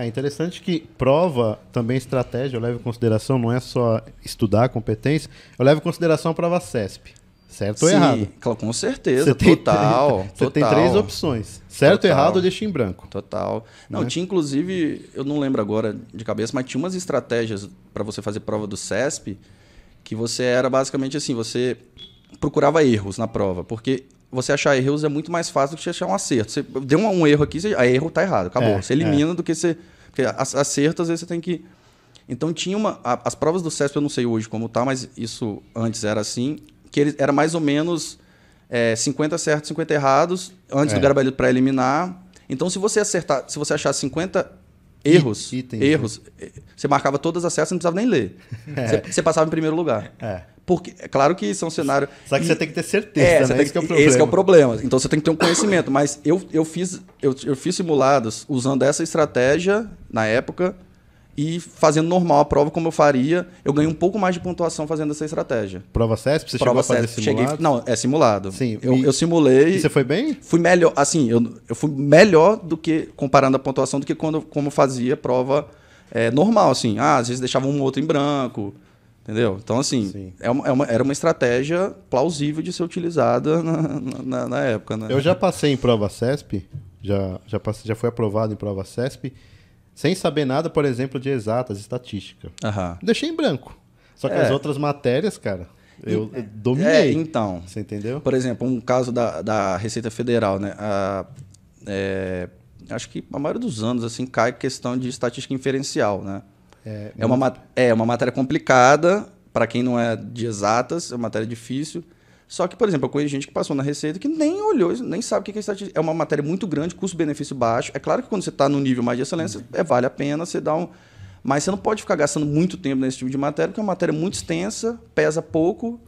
É interessante que prova também estratégia, eu levo em consideração, não é só estudar competência, eu levo em consideração a prova CESP. Certo Sim, ou errado? Com certeza, você total. Tem, você tem três opções. Certo, total, errado ou deixa em branco. Total. Não, né? tinha inclusive, eu não lembro agora de cabeça, mas tinha umas estratégias para você fazer prova do CESP que você era basicamente assim, você procurava erros na prova, porque você achar erros é muito mais fácil do que você achar um acerto. Você deu um, um erro aqui, você, a erro tá errado, acabou. É, você elimina é. do que você. Porque acerto, às vezes, você tem que. Então tinha uma. A, as provas do CESP eu não sei hoje como tá, mas isso antes era assim. Que ele era mais ou menos é, 50 certos, 50 errados, antes do é. gabarito para eliminar. Então, se você acertar, se você achar 50 erros, Itens. erros, você marcava todas as certas, e não precisava nem ler. É. Você, você passava em primeiro lugar. É. Porque, é claro que isso é um cenário. Só que e, você tem que ter certeza, é, né? Tem, esse, que é o problema. esse é o problema. Então você tem que ter um conhecimento. Mas eu, eu, fiz, eu, eu fiz simulados usando essa estratégia na época e fazendo normal a prova como eu faria, eu ganhei um pouco mais de pontuação fazendo essa estratégia. Prova CESP? Você prova chegou CESP, a fazer Cheguei, não, é simulado. Sim. Eu, e, eu simulei. E você foi bem? Fui melhor, assim, eu, eu fui melhor do que, comparando a pontuação, do que quando como fazia prova é, normal, assim. Ah, às vezes deixava um outro em branco, Entendeu? Então, assim, é uma, é uma, era uma estratégia plausível de ser utilizada na, na, na época. Né? Eu já passei em prova CESP, já, já, passei, já fui aprovado em prova CESP, sem saber nada, por exemplo, de exatas, estatística. Aham. Deixei em branco. Só que é. as outras matérias, cara, eu, é, dominei. É, então. Você entendeu? Por exemplo, um caso da, da Receita Federal, né? A, é, acho que a maioria dos anos, assim, cai questão de estatística inferencial, né? É, é, uma, é, é uma matéria complicada, para quem não é de exatas, é uma matéria difícil. Só que, por exemplo, eu conheço gente que passou na Receita que nem olhou, nem sabe o que é estatística. É uma matéria muito grande, custo-benefício baixo. É claro que quando você está no nível mais de excelência, uhum. é, vale a pena você dar um. Mas você não pode ficar gastando muito tempo nesse tipo de matéria, porque é uma matéria muito extensa, pesa pouco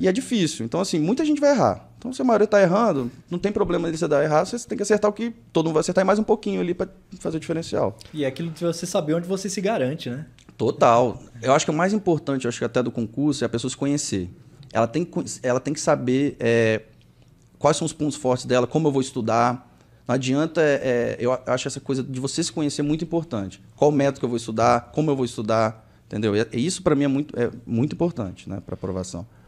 e é difícil. Então, assim, muita gente vai errar. Então, se a maioria está errando, não tem problema de você dar errado, você tem que acertar o que todo mundo vai acertar e mais um pouquinho ali para fazer o diferencial. E é aquilo de você saber onde você se garante, né? Total. Eu acho que o mais importante, acho que até do concurso, é a pessoa se conhecer. Ela tem que, ela tem que saber é, quais são os pontos fortes dela, como eu vou estudar. Não adianta, é, é eu acho essa coisa de você se conhecer muito importante. Qual método eu vou estudar, como eu vou estudar, entendeu? E é, isso para mim é muito, é muito importante, né, para aprovação.